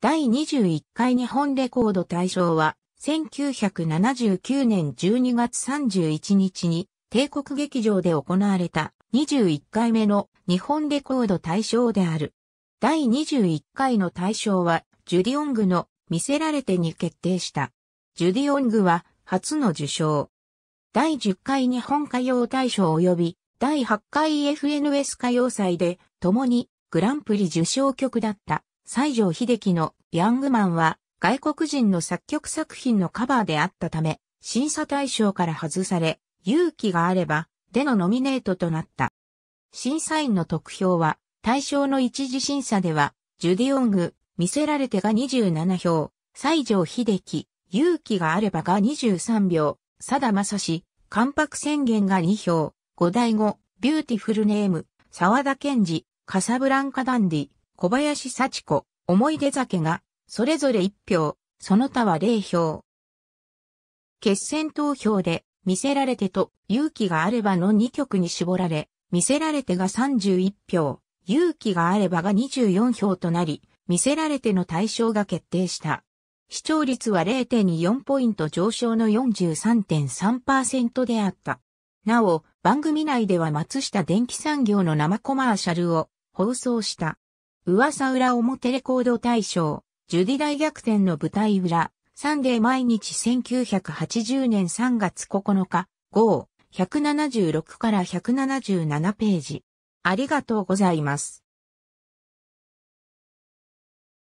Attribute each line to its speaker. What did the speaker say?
Speaker 1: 第21回日本レコード大賞は、1979年12月31日に、帝国劇場で行われた21回目の日本レコード大賞である。第21回の大賞は、ジュディ・オングの見せられてに決定した。ジュディ・オングは初の受賞。第10回日本歌謡大賞及び第8回 FNS 歌謡祭で共にグランプリ受賞曲だった西城秀樹のヤングマンは外国人の作曲作品のカバーであったため、審査対象から外され、勇気があれば、でのノミネートとなった。審査員の得票は、対象の一次審査では、ジュディオング、見せられてが27票、西城秀樹、勇気があればが23票、佐田正史、関白宣言が2票、五代後、ビューティフルネーム、沢田健二、カサブランカダンディ、小林幸子、思い出酒が、それぞれ1票、その他は0票。決選投票で、見せられてと、勇気があればの2曲に絞られ、見せられてが31票、勇気があればが24票となり、見せられての対象が決定した。視聴率は0.24ポイント上昇の43.3%であった。なお、番組内では松下電気産業の生コマーシャルを放送した。噂裏表レコード大賞、ジュディ大逆転の舞台裏、サンデー毎日1980年3月9日、号、176から177ページ。
Speaker 2: ありがとうございます。